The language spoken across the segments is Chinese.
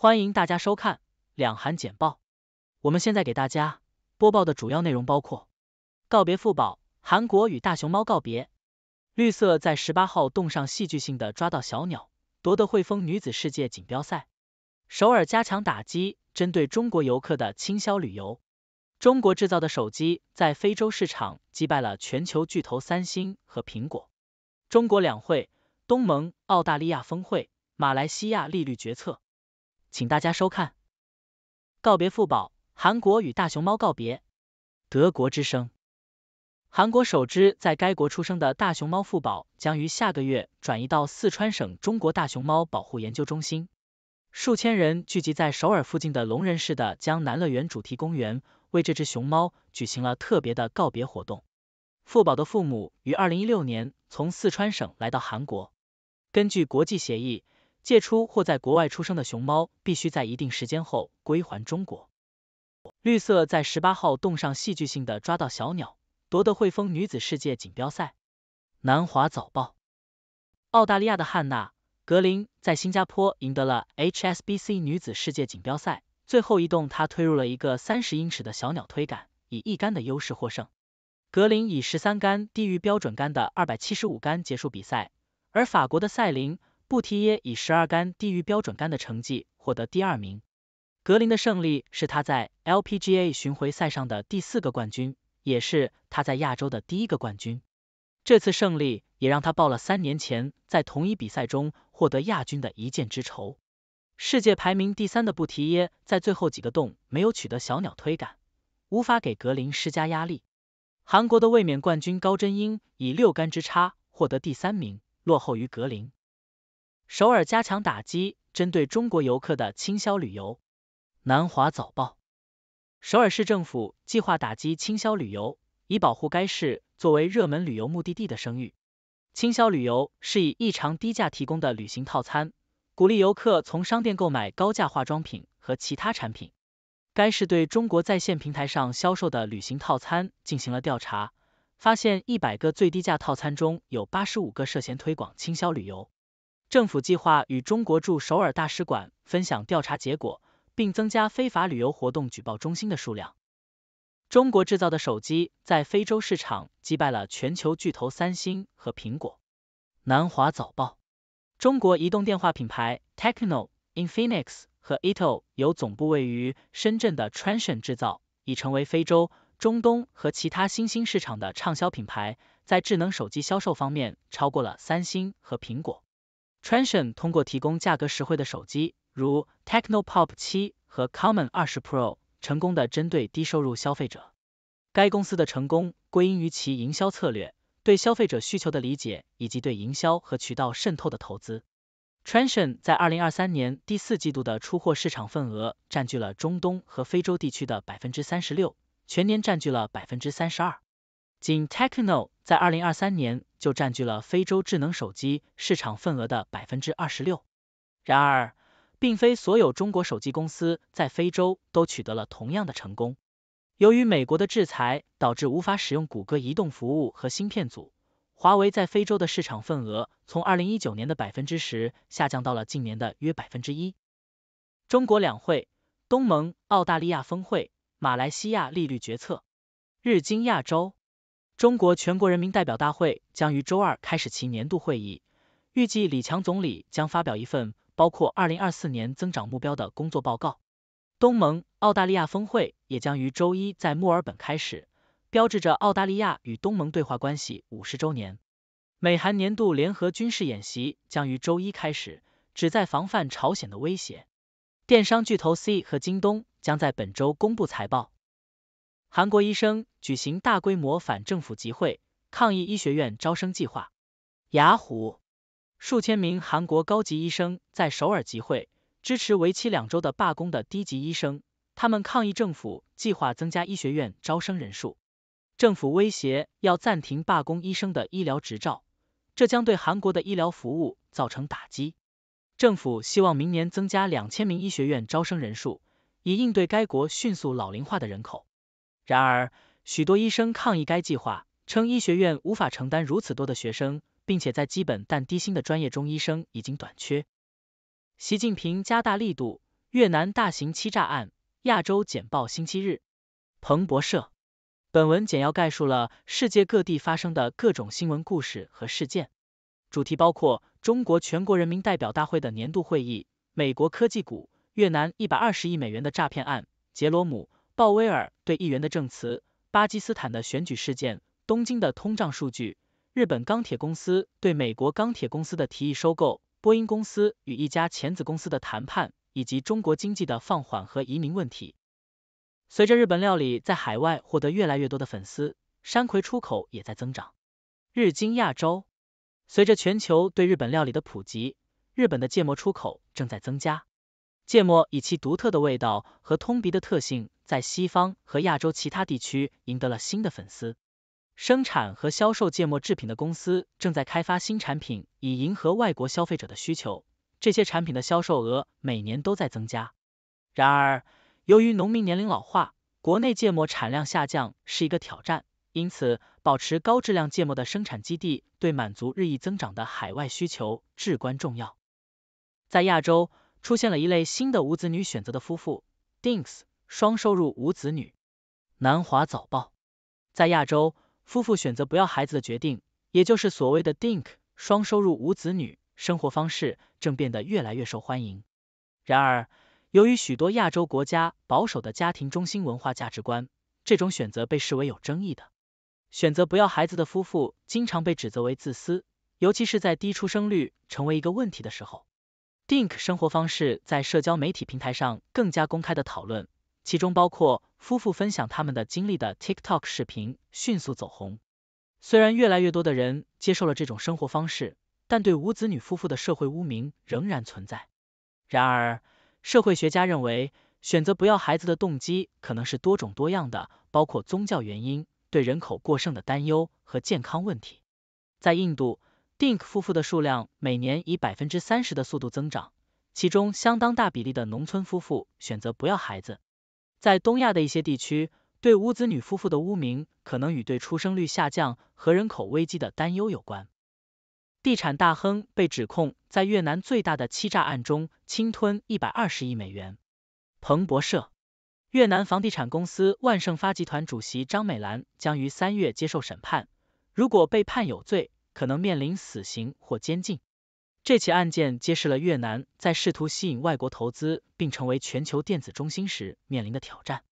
欢迎大家收看《两韩简报》。我们现在给大家播报的主要内容包括：告别富宝，韩国与大熊猫告别；绿色在十八号洞上戏剧性的抓到小鸟，夺得汇丰女子世界锦标赛；首尔加强打击针对中国游客的倾销旅游；中国制造的手机在非洲市场击败了全球巨头三星和苹果；中国两会、东盟、澳大利亚峰会、马来西亚利率决策。请大家收看《告别富宝》，韩国与大熊猫告别。德国之声：韩国首只在该国出生的大熊猫富宝将于下个月转移到四川省中国大熊猫保护研究中心。数千人聚集在首尔附近的龙仁市的江南乐园主题公园，为这只熊猫举行了特别的告别活动。富宝的父母于二零一六年从四川省来到韩国。根据国际协议。借出或在国外出生的熊猫必须在一定时间后归还中国。绿色在十八号洞上戏剧性的抓到小鸟，夺得汇丰女子世界锦标赛。南华早报，澳大利亚的汉娜·格林在新加坡赢得了 HSBC 女子世界锦标赛，最后一洞她推入了一个三十英尺的小鸟推杆，以一杆的优势获胜。格林以十三杆低于标准杆的二百七十五杆结束比赛，而法国的赛琳。布提耶以十二杆低于标准杆的成绩获得第二名。格林的胜利是他在 LPGA 巡回赛上的第四个冠军，也是他在亚洲的第一个冠军。这次胜利也让他报了三年前在同一比赛中获得亚军的一箭之仇。世界排名第三的布提耶在最后几个洞没有取得小鸟推杆，无法给格林施加压力。韩国的卫冕冠军高真英以六杆之差获得第三名，落后于格林。首尔加强打击针对中国游客的倾销旅游。南华早报：首尔市政府计划打击倾销旅游，以保护该市作为热门旅游目的地的声誉。倾销旅游是以异常低价提供的旅行套餐，鼓励游客从商店购买高价化妆品和其他产品。该市对中国在线平台上销售的旅行套餐进行了调查，发现一百个最低价套餐中有八十五个涉嫌推广倾销旅游。政府计划与中国驻首尔大使馆分享调查结果，并增加非法旅游活动举报中心的数量。中国制造的手机在非洲市场击败了全球巨头三星和苹果。南华早报：中国移动电话品牌 Techno in Phoenix 和 i t o l 由总部位于深圳的 Transion 制造，已成为非洲、中东和其他新兴市场的畅销品牌，在智能手机销售方面超过了三星和苹果。t r e n i o n 通过提供价格实惠的手机，如 Techno Pop 七和 Common 二十 Pro，成功的针对低收入消费者。该公司的成功归因于其营销策略、对消费者需求的理解以及对营销和渠道渗透的投资。t r e n i o n 在二零二三年第四季度的出货市场份额占据了中东和非洲地区的百分之三十六，全年占据了百分之三十二。仅 Techno 在二零二三年就占据了非洲智能手机市场份额的百分之二十六。然而，并非所有中国手机公司在非洲都取得了同样的成功。由于美国的制裁，导致无法使用谷歌移动服务和芯片组，华为在非洲的市场份额从二零一九年的百分之十下降到了近年的约百分之一。中国两会、东盟、澳大利亚峰会、马来西亚利率决策、日经亚洲。中国全国人民代表大会将于周二开始其年度会议，预计李强总理将发表一份包括二零二四年增长目标的工作报告。东盟澳大利亚峰会也将于周一在墨尔本开始，标志着澳大利亚与东盟对话关系五十周年。美韩年度联合军事演习将于周一开始，旨在防范朝鲜的威胁。电商巨头 C 和京东将在本周公布财报。韩国医生举行大规模反政府集会，抗议医学院招生计划。雅虎，数千名韩国高级医生在首尔集会，支持为期两周的罢工的低级医生。他们抗议政府计划增加医学院招生人数。政府威胁要暂停罢工医生的医疗执照，这将对韩国的医疗服务造成打击。政府希望明年增加两千名医学院招生人数，以应对该国迅速老龄化的人口。然而，许多医生抗议该计划，称医学院无法承担如此多的学生，并且在基本但低薪的专业中，医生已经短缺。习近平加大力度，越南大型欺诈案，亚洲简报星期日，彭博社。本文简要概述了世界各地发生的各种新闻故事和事件，主题包括中国全国人民代表大会的年度会议、美国科技股、越南一百二十亿美元的诈骗案、杰罗姆。鲍威尔对议员的证词，巴基斯坦的选举事件，东京的通胀数据，日本钢铁公司对美国钢铁公司的提议收购，波音公司与一家前子公司的谈判，以及中国经济的放缓和移民问题。随着日本料理在海外获得越来越多的粉丝，山葵出口也在增长。日经亚洲，随着全球对日本料理的普及，日本的芥末出口正在增加。芥末以其独特的味道和通鼻的特性，在西方和亚洲其他地区赢得了新的粉丝。生产和销售芥末制品的公司正在开发新产品，以迎合外国消费者的需求。这些产品的销售额每年都在增加。然而，由于农民年龄老化，国内芥末产量下降是一个挑战。因此，保持高质量芥末的生产基地对满足日益增长的海外需求至关重要。在亚洲。出现了一类新的无子女选择的夫妇，DINKs，双收入无子女。南华早报在亚洲，夫妇选择不要孩子的决定，也就是所谓的 DINK 双收入无子女生活方式，正变得越来越受欢迎。然而，由于许多亚洲国家保守的家庭中心文化价值观，这种选择被视为有争议的。选择不要孩子的夫妇经常被指责为自私，尤其是在低出生率成为一个问题的时候。DINK 生活方式在社交媒体平台上更加公开的讨论，其中包括夫妇分享他们的经历的 TikTok 视频迅速走红。虽然越来越多的人接受了这种生活方式，但对无子女夫妇的社会污名仍然存在。然而，社会学家认为，选择不要孩子的动机可能是多种多样的，包括宗教原因、对人口过剩的担忧和健康问题。在印度。Dink 夫妇的数量每年以百分之三十的速度增长，其中相当大比例的农村夫妇选择不要孩子。在东亚的一些地区，对无子女夫妇的污名可能与对出生率下降和人口危机的担忧有关。地产大亨被指控在越南最大的欺诈案中侵吞一百二十亿美元。彭博社，越南房地产公司万盛发集团主席张美兰将于三月接受审判，如果被判有罪。可能面临死刑或监禁。这起案件揭示了越南在试图吸引外国投资并成为全球电子中心时面临的挑战。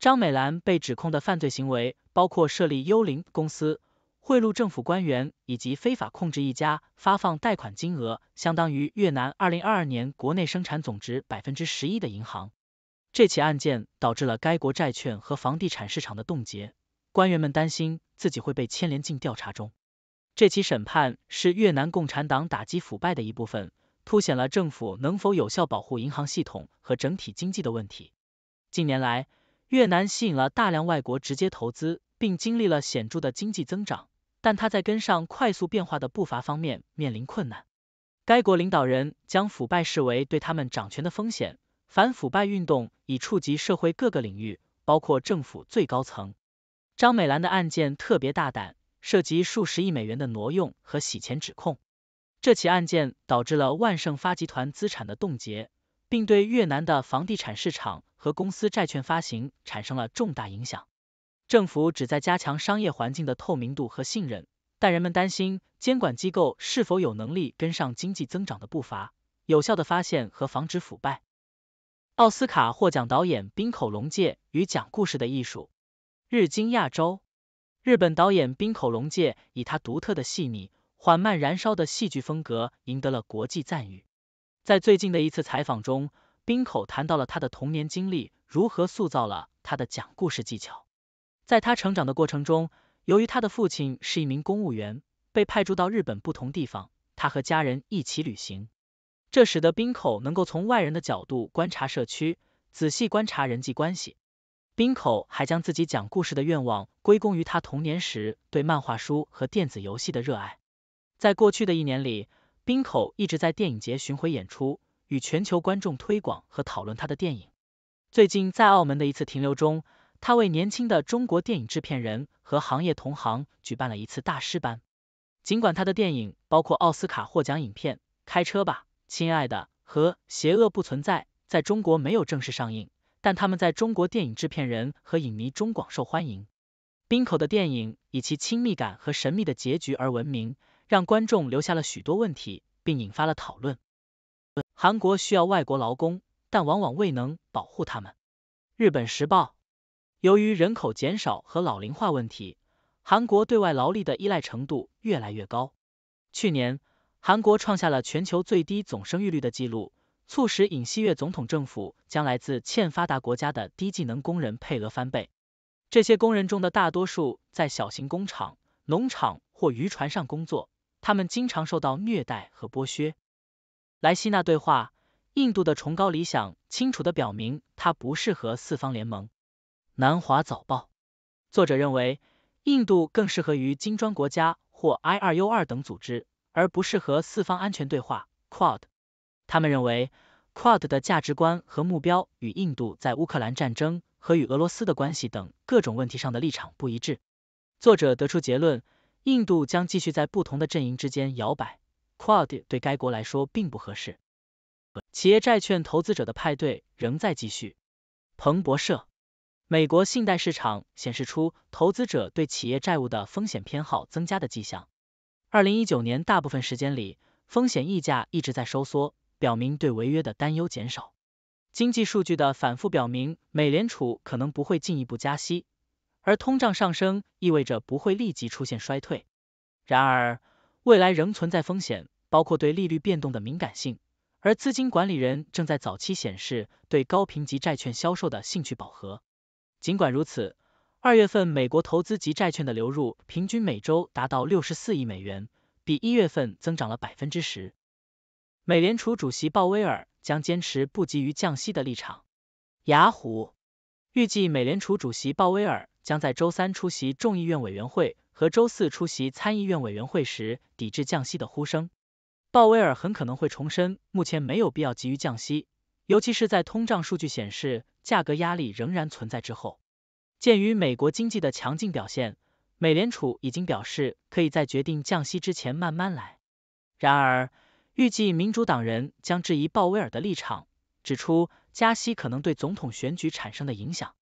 张美兰被指控的犯罪行为包括设立幽灵公司、贿赂政府官员以及非法控制一家发放贷款金额相当于越南二零二二年国内生产总值百分之十一的银行。这起案件导致了该国债券和房地产市场的冻结。官员们担心自己会被牵连进调查中。这起审判是越南共产党打击腐败的一部分，凸显了政府能否有效保护银行系统和整体经济的问题。近年来，越南吸引了大量外国直接投资，并经历了显著的经济增长，但它在跟上快速变化的步伐方面面临困难。该国领导人将腐败视为对他们掌权的风险，反腐败运动已触及社会各个领域，包括政府最高层。张美兰的案件特别大胆。涉及数十亿美元的挪用和洗钱指控，这起案件导致了万盛发集团资产的冻结，并对越南的房地产市场和公司债券发行产生了重大影响。政府旨在加强商业环境的透明度和信任，但人们担心监管机构是否有能力跟上经济增长的步伐，有效的发现和防止腐败。奥斯卡获奖导演冰口龙介与讲故事的艺术，日经亚洲。日本导演滨口龙介以他独特的细腻、缓慢燃烧的戏剧风格赢得了国际赞誉。在最近的一次采访中，滨口谈到了他的童年经历如何塑造了他的讲故事技巧。在他成长的过程中，由于他的父亲是一名公务员，被派驻到日本不同地方，他和家人一起旅行，这使得滨口能够从外人的角度观察社区，仔细观察人际关系。滨口还将自己讲故事的愿望归功于他童年时对漫画书和电子游戏的热爱。在过去的一年里，滨口一直在电影节巡回演出，与全球观众推广和讨论他的电影。最近在澳门的一次停留中，他为年轻的中国电影制片人和行业同行举办了一次大师班。尽管他的电影包括奥斯卡获奖影片《开车吧，亲爱的》和《邪恶不存在》，在中国没有正式上映。但他们在中国电影制片人和影迷中广受欢迎。冰口的电影以其亲密感和神秘的结局而闻名，让观众留下了许多问题，并引发了讨论。韩国需要外国劳工，但往往未能保护他们。日本时报。由于人口减少和老龄化问题，韩国对外劳力的依赖程度越来越高。去年，韩国创下了全球最低总生育率的记录。促使尹锡悦总统政府将来自欠发达国家的低技能工人配额翻倍。这些工人中的大多数在小型工厂、农场或渔船上工作，他们经常受到虐待和剥削。莱西纳对话：印度的崇高理想清楚地表明，它不适合四方联盟。南华早报作者认为，印度更适合于金砖国家或 IRU 二等组织，而不适合四方安全对话 （Quad）。他们认为 q u a d 的价值观和目标与印度在乌克兰战争和与俄罗斯的关系等各种问题上的立场不一致。作者得出结论，印度将继续在不同的阵营之间摇摆 q u a d 对该国来说并不合适。企业债券投资者的派对仍在继续。彭博社，美国信贷市场显示出投资者对企业债务的风险偏好增加的迹象。二零一九年大部分时间里，风险溢价一直在收缩。表明对违约的担忧减少。经济数据的反复表明，美联储可能不会进一步加息，而通胀上升意味着不会立即出现衰退。然而，未来仍存在风险，包括对利率变动的敏感性，而资金管理人正在早期显示对高评级债券销售的兴趣饱和。尽管如此，二月份美国投资级债券的流入平均每周达到六十四亿美元，比一月份增长了百分之十。美联储主席鲍威尔将坚持不急于降息的立场。雅虎预计，美联储主席鲍威尔将在周三出席众议院委员会和周四出席参议院委员会时抵制降息的呼声。鲍威尔很可能会重申目前没有必要急于降息，尤其是在通胀数据显示价格压力仍然存在之后。鉴于美国经济的强劲表现，美联储已经表示可以在决定降息之前慢慢来。然而，预计民主党人将质疑鲍威尔的立场，指出加息可能对总统选举产生的影响。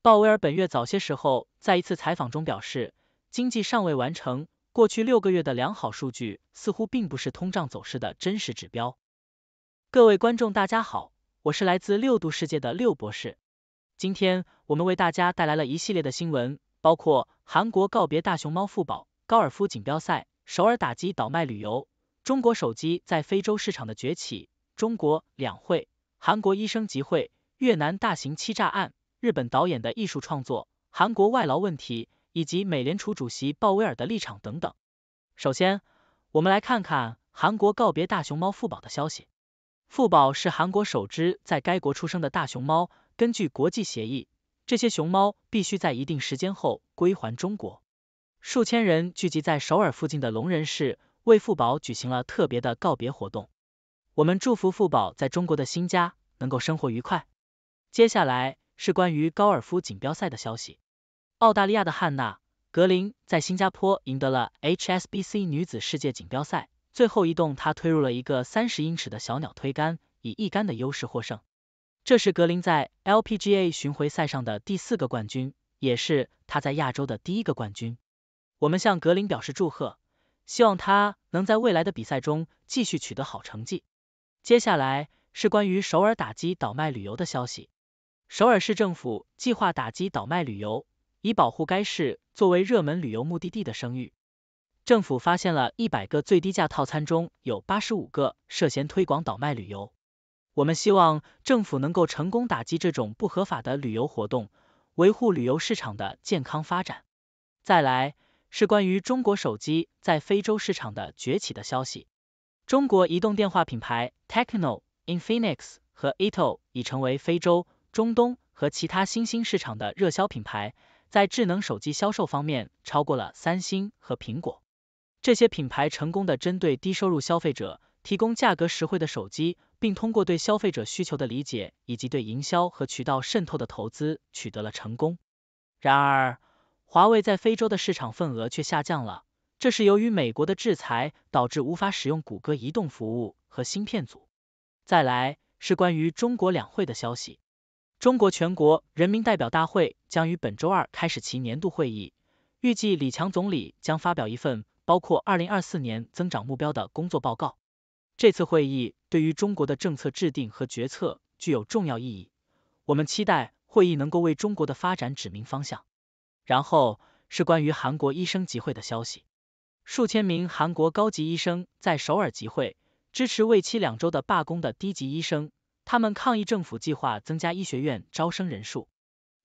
鲍威尔本月早些时候在一次采访中表示，经济尚未完成，过去六个月的良好数据似乎并不是通胀走势的真实指标。各位观众，大家好，我是来自六度世界的六博士。今天我们为大家带来了一系列的新闻，包括韩国告别大熊猫复保、高尔夫锦标赛、首尔打击倒卖旅游。中国手机在非洲市场的崛起，中国两会，韩国医生集会，越南大型欺诈案，日本导演的艺术创作，韩国外劳问题，以及美联储主席鲍威尔的立场等等。首先，我们来看看韩国告别大熊猫富宝的消息。富宝是韩国首只在该国出生的大熊猫，根据国际协议，这些熊猫必须在一定时间后归还中国。数千人聚集在首尔附近的龙仁市。为富宝举行了特别的告别活动，我们祝福富宝在中国的新家能够生活愉快。接下来是关于高尔夫锦标赛的消息。澳大利亚的汉娜·格林在新加坡赢得了 HSBC 女子世界锦标赛，最后一洞她推入了一个三十英尺的小鸟推杆，以一杆的优势获胜。这是格林在 LPGA 巡回赛上的第四个冠军，也是她在亚洲的第一个冠军。我们向格林表示祝贺。希望他能在未来的比赛中继续取得好成绩。接下来是关于首尔打击倒卖旅游的消息。首尔市政府计划打击倒卖旅游，以保护该市作为热门旅游目的地的声誉。政府发现了一百个最低价套餐中，有八十五个涉嫌推广倒卖旅游。我们希望政府能够成功打击这种不合法的旅游活动，维护旅游市场的健康发展。再来。是关于中国手机在非洲市场的崛起的消息。中国移动电话品牌 Techno、Infinix 和 i t o l 已成为非洲、中东和其他新兴市场的热销品牌，在智能手机销售方面超过了三星和苹果。这些品牌成功的针对低收入消费者提供价格实惠的手机，并通过对消费者需求的理解以及对营销和渠道渗透的投资取得了成功。然而，华为在非洲的市场份额却下降了，这是由于美国的制裁导致无法使用谷歌移动服务和芯片组。再来是关于中国两会的消息，中国全国人民代表大会将于本周二开始其年度会议，预计李强总理将发表一份包括二零二四年增长目标的工作报告。这次会议对于中国的政策制定和决策具有重要意义，我们期待会议能够为中国的发展指明方向。然后是关于韩国医生集会的消息，数千名韩国高级医生在首尔集会，支持为期两周的罢工的低级医生。他们抗议政府计划增加医学院招生人数。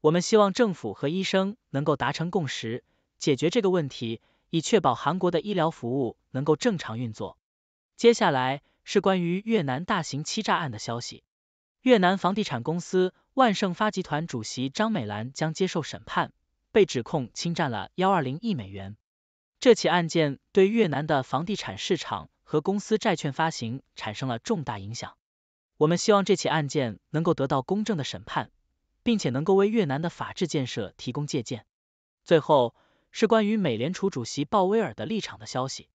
我们希望政府和医生能够达成共识，解决这个问题，以确保韩国的医疗服务能够正常运作。接下来是关于越南大型欺诈案的消息，越南房地产公司万盛发集团主席张美兰将接受审判。被指控侵占了幺二零亿美元，这起案件对越南的房地产市场和公司债券发行产生了重大影响。我们希望这起案件能够得到公正的审判，并且能够为越南的法治建设提供借鉴。最后是关于美联储主席鲍威尔的立场的消息，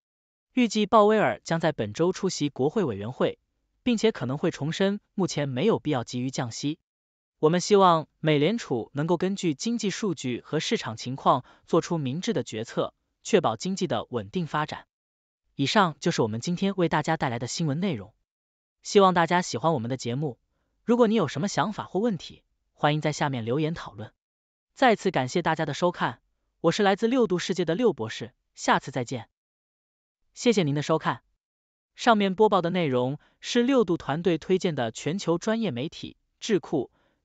预计鲍威尔将在本周出席国会委员会，并且可能会重申目前没有必要急于降息。我们希望美联储能够根据经济数据和市场情况做出明智的决策，确保经济的稳定发展。以上就是我们今天为大家带来的新闻内容，希望大家喜欢我们的节目。如果你有什么想法或问题，欢迎在下面留言讨论。再次感谢大家的收看，我是来自六度世界的六博士，下次再见。谢谢您的收看，上面播报的内容是六度团队推荐的全球专业媒体智库。